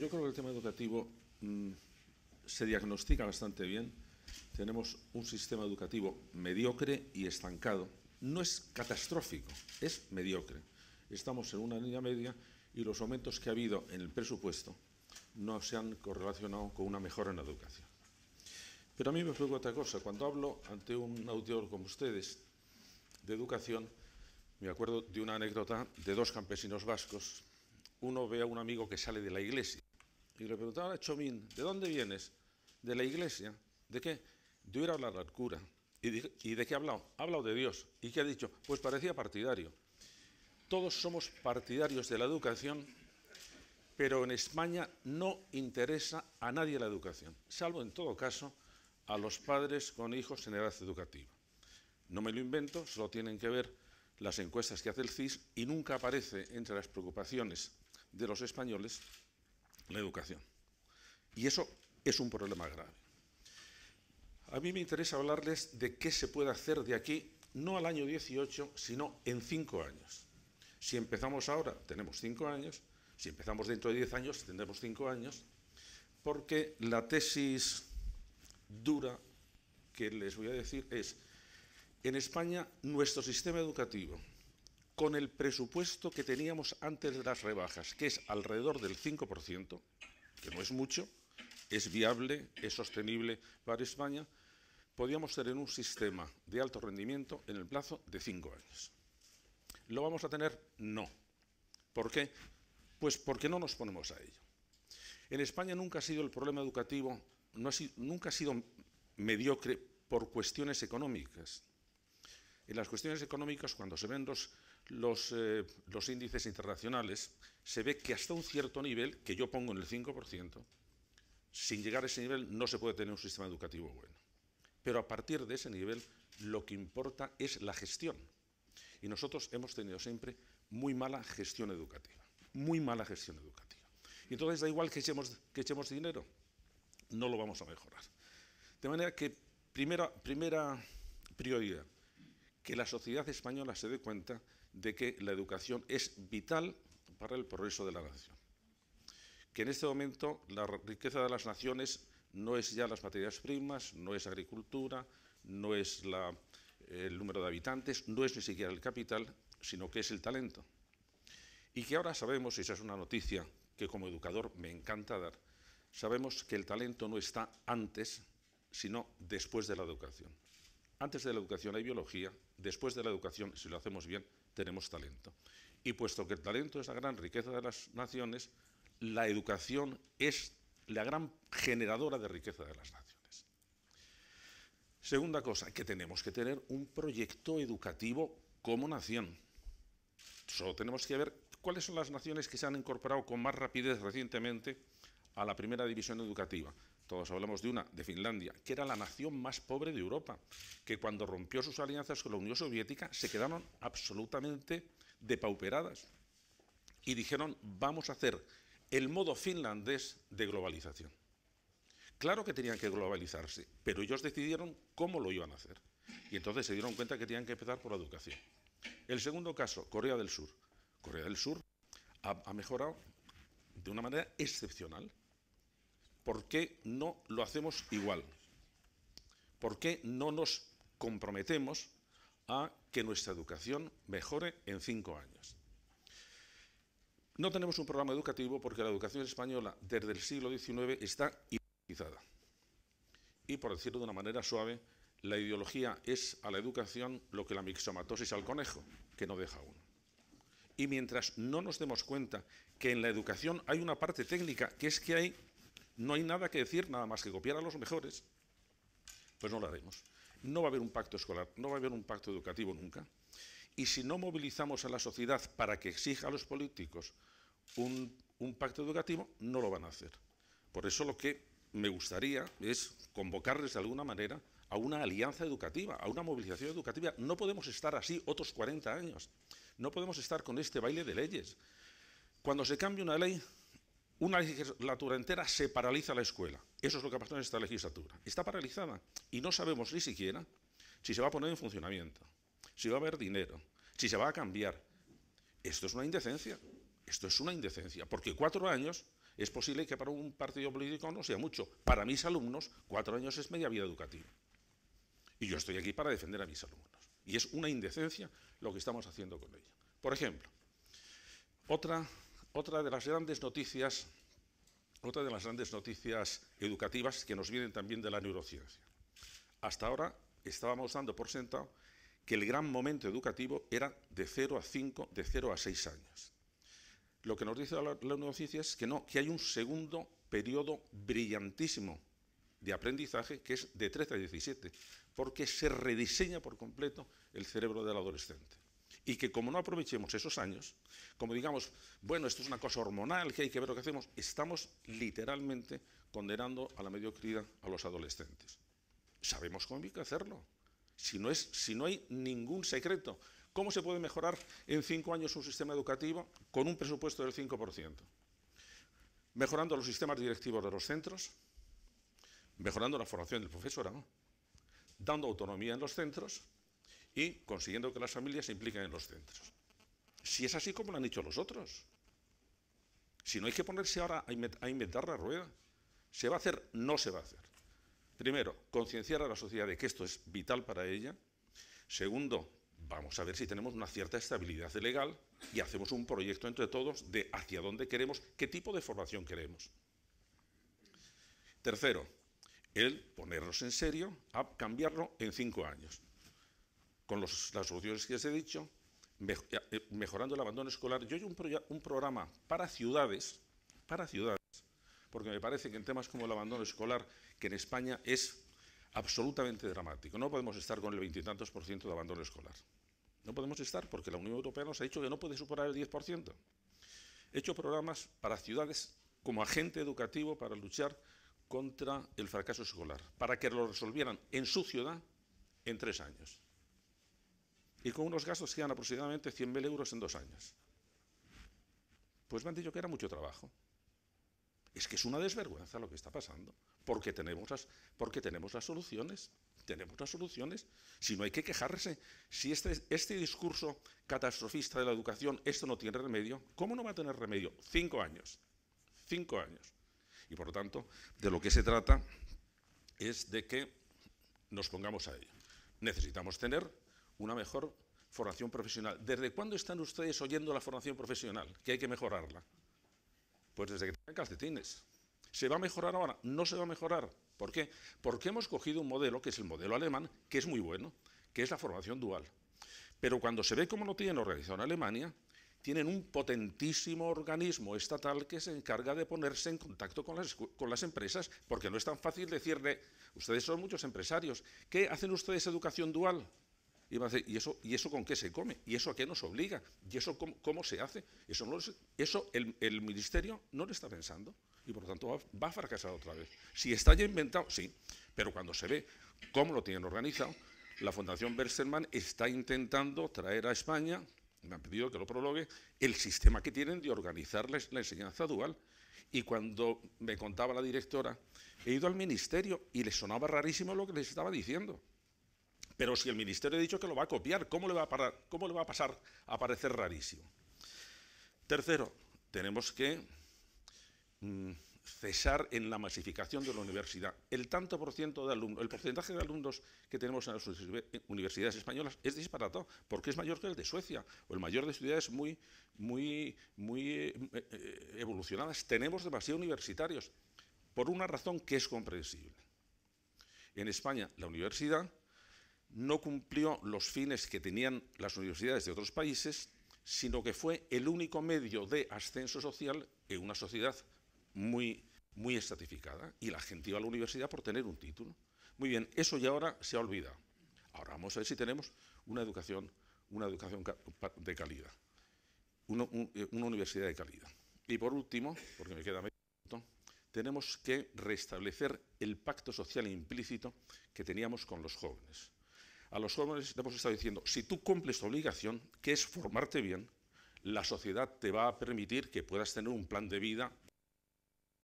yo creo que el tema educativo mm, se diagnostica bastante bien. Tenemos un sistema educativo mediocre y estancado. No es catastrófico, es mediocre. Estamos en una línea media y los aumentos que ha habido en el presupuesto no se han correlacionado con una mejora en la educación. Pero a mí me preocupa otra cosa. Cuando hablo ante un auditor como ustedes de educación, me acuerdo de una anécdota de dos campesinos vascos. Uno ve a un amigo que sale de la iglesia y le preguntaba a Chomín, ¿de dónde vienes? De la iglesia. ¿De qué? De ir a hablar al cura. ¿Y de, ¿Y de, qué ha hablado? Ha hablado de Dios. ¿Y qué ha dicho? Pues parecía partidario. Todos somos partidarios de la educación, pero en España no interesa a nadie la educación, salvo en todo caso a los padres con hijos en edad educativa. No me lo invento, solo tienen que ver las encuestas que hace el CIS y nunca aparece entre las preocupaciones de los españoles la educación. Y eso es un problema grave. A mí me interesa hablarles de qué se puede hacer de aquí, no al año 18, sino en cinco años. Si empezamos ahora, tenemos cinco años. Si empezamos dentro de diez años, tendremos cinco años. Porque la tesis dura que les voy a decir es, en España nuestro sistema educativo con el presupuesto que teníamos antes de las rebajas, que es alrededor del 5%, que no es mucho, es viable, es sostenible para España, podíamos tener un sistema de alto rendimiento en el plazo de cinco años. ¿Lo vamos a tener? No. ¿Por qué? Pues porque no nos ponemos a ello. En España nunca ha sido el problema educativo, nunca ha sido mediocre por cuestiones económicas. En las cuestiones económicas, cuando se ven los los, eh, los índices internacionales, se ve que hasta un cierto nivel, que yo pongo en el 5%, sin llegar a ese nivel no se puede tener un sistema educativo bueno. Pero a partir de ese nivel lo que importa es la gestión. Y nosotros hemos tenido siempre muy mala gestión educativa. Muy mala gestión educativa. Y entonces da igual que echemos, que echemos dinero, no lo vamos a mejorar. De manera que primera prioridad, que la sociedad española se dé cuenta de que la educación es vital para el progreso de la nación. Que en este momento la riqueza de las naciones no es ya las materias primas, no es agricultura, no es el número de habitantes, no es ni siquiera el capital, sino que es el talento. Y que ahora sabemos, y esa es una noticia que como educador me encanta dar, sabemos que el talento no está antes, sino después de la educación. Antes de la educación hay biología, después de la educación, si lo hacemos bien, tenemos talento. Y puesto que el talento es la gran riqueza de las naciones, la educación es la gran generadora de riqueza de las naciones. Segunda cosa, que tenemos que tener un proyecto educativo como nación. Solo tenemos que ver cuáles son las naciones que se han incorporado con más rapidez recientemente a la primera división educativa todos hablamos de una, de Finlandia, que era la nación más pobre de Europa, que cuando rompió sus alianzas con la Unión Soviética se quedaron absolutamente depauperadas y dijeron, vamos a hacer el modo finlandés de globalización. Claro que tenían que globalizarse, pero ellos decidieron cómo lo iban a hacer. Y entonces se dieron cuenta que tenían que empezar por la educación. El segundo caso, Corea del Sur. Corea del Sur ha, ha mejorado de una manera excepcional ¿por qué no lo hacemos igual? ¿Por qué no nos comprometemos a que nuestra educación mejore en cinco años? No tenemos un programa educativo porque la educación española desde el siglo XIX está ideologizada. Y por decirlo de una manera suave, la ideología es a la educación lo que la mixomatosis al conejo, que no deja uno. Y mientras no nos demos cuenta que en la educación hay una parte técnica, que es que hay no hay nada que decir, nada más que copiar a los mejores, pues no lo haremos. No va a haber un pacto escolar, no va a haber un pacto educativo nunca. Y si no movilizamos a la sociedad para que exija a los políticos un, pacto educativo, no lo van a hacer. Por eso lo que me gustaría es convocarles de alguna manera a una alianza educativa, a una movilización educativa. No podemos estar así otros 40 años. No podemos estar con este baile de leyes. Cuando se cambie una ley, una legislatura entera se paraliza la escuela. Eso es lo que ha pasado en esta legislatura. Está paralizada y no sabemos ni siquiera si se va a poner en funcionamiento, si va a haber dinero, si se va a cambiar. Esto es una indecencia. Esto es una indecencia, porque cuatro años es posible que para un partido político no sea mucho. Para mis alumnos, cuatro años es media vida educativa. Y yo estoy aquí para defender a mis alumnos. Y es una indecencia lo que estamos haciendo con ella. Por ejemplo, otra otra de las grandes noticias, otra de las grandes noticias educativas que nos vienen también de la neurociencia. Hasta ahora estábamos dando por sentado que el gran momento educativo era de 0 a 5, de 0 a 6 años. Lo que nos dice la, la neurociencia es que no, que hay un segundo periodo brillantísimo de aprendizaje que es de 13 a 17, porque se rediseña por completo el cerebro del adolescente y que como no aprovechemos esos años, como digamos, bueno, esto es una cosa hormonal, que hay que ver lo que hacemos, estamos literalmente condenando a la mediocridad a los adolescentes. Sabemos cómo hay que hacerlo. Si no, es, si no hay ningún secreto, ¿cómo se puede mejorar en cinco años un sistema educativo con un presupuesto del 5%? Mejorando los sistemas directivos de los centros, mejorando la formación del profesorado, dando autonomía en los centros, y consiguiendo que las familias se impliquen en los centros. Si es así como lo han dicho los otros. Si no hay que ponerse ahora a inventar la rueda. ¿Se va a hacer? No se va a hacer. Primero, concienciar a la sociedad de que esto es vital para ella. Segundo, vamos a ver si tenemos una cierta estabilidad legal y hacemos un proyecto entre todos de hacia dónde queremos, qué tipo de formación queremos. Tercero, el ponernos en serio a cambiarlo en cinco años con las soluciones que les he dicho, eh, eh, mejorando el abandono escolar. Yo hay un, un programa para ciudades, para ciudades, porque me parece que en temas como el abandono escolar, que en España es absolutamente dramático, no podemos estar con el veintitantos por ciento de abandono escolar. No podemos estar porque la Unión Europea nos ha dicho que no puede superar el 10%. He hecho programas para ciudades como agente educativo para luchar contra el fracaso escolar, para que lo resolvieran en su ciudad en tres años y con unos gastos que eran aproximadamente 100.000 euros en dos años. Pues me han dicho que era mucho trabajo. Es que es una desvergüenza lo que está pasando, porque tenemos las, porque tenemos las soluciones, tenemos las soluciones, si no hay que quejarse, si este, este discurso catastrofista de la educación, esto no tiene remedio, ¿cómo no va a tener remedio? Cinco años, cinco años. Y por lo tanto, de lo que se trata es de que nos pongamos a ello. Necesitamos tener una mejor formación profesional. ¿Desde cuándo están ustedes oyendo la formación profesional? Que hay que mejorarla. Pues desde que tengan calcetines. ¿Se va a mejorar ahora? No se va a mejorar. ¿Por qué? Porque hemos cogido un modelo, que es el modelo alemán, que es muy bueno, que es la formación dual. Pero cuando se ve cómo lo tienen organizado en Alemania, tienen un potentísimo organismo estatal que se encarga de ponerse en contacto con las, con las, empresas, porque no es tan fácil decirle, ustedes son muchos empresarios, ¿qué hacen ustedes educación dual? Y, ¿y, eso, ¿y eso con qué se come? ¿Y eso a qué nos obliga? ¿Y eso cómo, se hace? Eso, el, Ministerio no lo está pensando y por lo tanto va, a fracasar otra vez. Si está ya inventado, sí, pero cuando se ve cómo lo tienen organizado, la Fundación Berserman está intentando traer a España, me han pedido que lo prologue, el sistema que tienen de organizar la, enseñanza dual. Y cuando me contaba la directora, he ido al ministerio y le sonaba rarísimo lo que les estaba diciendo. Pero si el ministerio ha dicho que lo va a copiar, ¿cómo le va a, pasar a parecer rarísimo? Tercero, tenemos que mm, cesar en la masificación de la universidad. El tanto por ciento de el porcentaje de alumnos que tenemos en las eh, universidades españolas es disparatado, porque es mayor que el de Suecia o el mayor de ciudades muy, muy, muy eh, eh, evolucionadas. Tenemos demasiados universitarios, por una razón que es comprensible. En España, la universidad no cumplió los fines que tenían las universidades de otros países, sino que fue el único medio de ascenso social en una sociedad muy, muy estratificada y la gente iba a la universidad por tener un título. Muy bien, eso ya ahora se ha olvidado. Ahora vamos a ver si tenemos una educación, una educación de calidad, una, eh, una universidad de calidad. Y por último, porque me queda medio minuto, tenemos que restablecer el pacto social implícito que teníamos con los jóvenes a los jóvenes le hemos estado diciendo, si tú cumples tu obligación, que es formarte bien, la sociedad te va a permitir que puedas tener un plan de vida